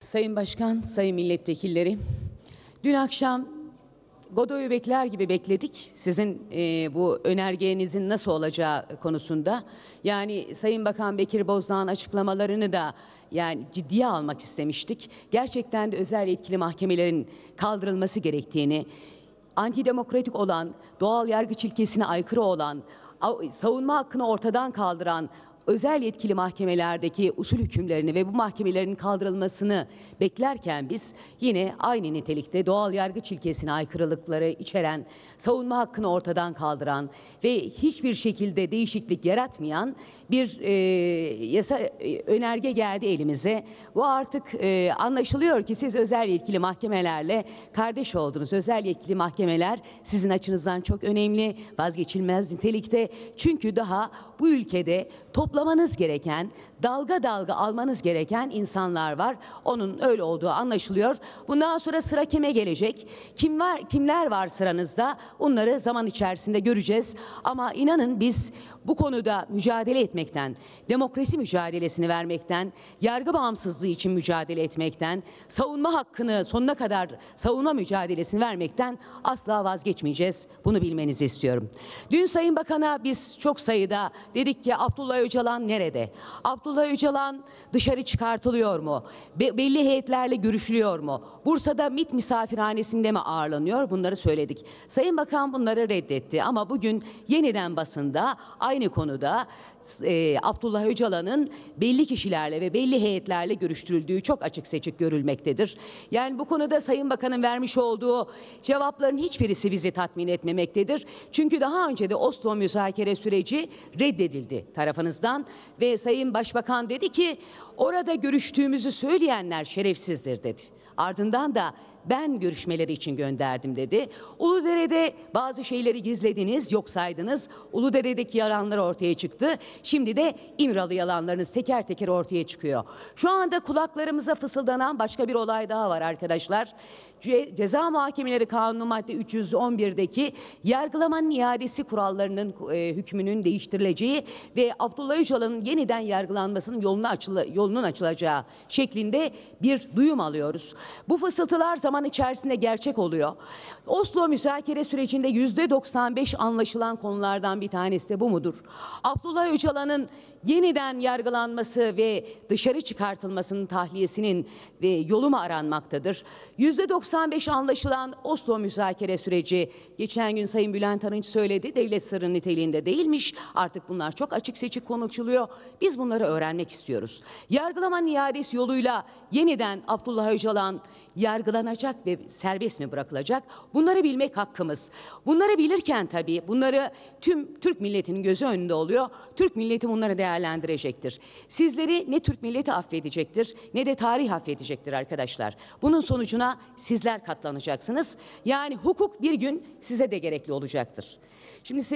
Sayın Başkan, Sayın Milletvekilleri, dün akşam Godoy'u bekler gibi bekledik. Sizin e, bu önergenizin nasıl olacağı konusunda. Yani Sayın Bakan Bekir Bozdağ'ın açıklamalarını da yani ciddiye almak istemiştik. Gerçekten de özel etkili mahkemelerin kaldırılması gerektiğini, antidemokratik olan, doğal yargıç ilkesine aykırı olan, savunma hakkını ortadan kaldıran özel yetkili mahkemelerdeki usul hükümlerini ve bu mahkemelerin kaldırılmasını beklerken biz yine aynı nitelikte doğal yargıç ilkesine aykırılıkları içeren, savunma hakkını ortadan kaldıran ve hiçbir şekilde değişiklik yaratmayan bir e, yasa e, önerge geldi elimize. Bu artık e, anlaşılıyor ki siz özel yetkili mahkemelerle kardeş oldunuz. Özel yetkili mahkemeler sizin açınızdan çok önemli, vazgeçilmez nitelikte. Çünkü daha bu ülkede toplu toplamanız gereken, dalga dalga almanız gereken insanlar var. Onun öyle olduğu anlaşılıyor. Bundan sonra sıra kime gelecek? Kim var, kimler var sıranızda? Onları zaman içerisinde göreceğiz. Ama inanın biz bu konuda mücadele etmekten, demokrasi mücadelesini vermekten, yargı bağımsızlığı için mücadele etmekten, savunma hakkını sonuna kadar savunma mücadelesini vermekten asla vazgeçmeyeceğiz. Bunu bilmenizi istiyorum. Dün Sayın Bakan'a biz çok sayıda dedik ki Abdullah Öcalan Öcalan nerede? Abdullah Öcalan dışarı çıkartılıyor mu? Be belli heyetlerle görüşülüyor mu? Bursa'da MIT misafirhanesinde mi ağırlanıyor? Bunları söyledik. Sayın Bakan bunları reddetti ama bugün yeniden basında aynı konuda e, Abdullah Öcalan'ın belli kişilerle ve belli heyetlerle görüştürüldüğü çok açık seçik görülmektedir. Yani bu konuda Sayın Bakan'ın vermiş olduğu cevapların hiçbirisi bizi tatmin etmemektedir. Çünkü daha önce de Oslo müzakere süreci reddedildi tarafınızdan ve Sayın Başbakan dedi ki orada görüştüğümüzü söyleyenler şerefsizdir dedi. Ardından da ben görüşmeleri için gönderdim dedi. Uludere'de bazı şeyleri gizlediniz, yok saydınız. Uludere'deki yalanlar ortaya çıktı. Şimdi de İmralı yalanlarınız teker teker ortaya çıkıyor. Şu anda kulaklarımıza fısıldanan başka bir olay daha var arkadaşlar. Ceza Muhakemeleri Kanunu madde 311'deki yargılamanın iadesi kurallarının e, hükmünün değiştirileceği ve Abdullah Öcalan'ın yeniden yargılanmasının yolunu açılı, yolunun açılacağı şeklinde bir duyum alıyoruz. Bu fısıltılar zaman içerisinde gerçek oluyor. Oslo müzakere sürecinde yüzde 95 anlaşılan konulardan bir tanesi de bu mudur? Abdullah Öcalan'ın yeniden yargılanması ve dışarı çıkartılmasının tahliyesinin ve yolu mu aranmaktadır? Yüzde 90 95 anlaşılan Oslo müzakere süreci. Geçen gün Sayın Bülent Arınç söyledi devlet sırrı niteliğinde değilmiş. Artık bunlar çok açık seçik konuşuluyor. Biz bunları öğrenmek istiyoruz. Yargılama iadesi yoluyla yeniden Abdullah Öcalan yargılanacak ve serbest mi bırakılacak? Bunları bilmek hakkımız. Bunları bilirken tabii bunları tüm Türk milletinin gözü önünde oluyor. Türk milleti bunları değerlendirecektir. Sizleri ne Türk milleti affedecektir ne de tarih affedecektir arkadaşlar. Bunun sonucuna siz sizler katlanacaksınız. Yani hukuk bir gün size de gerekli olacaktır. Şimdi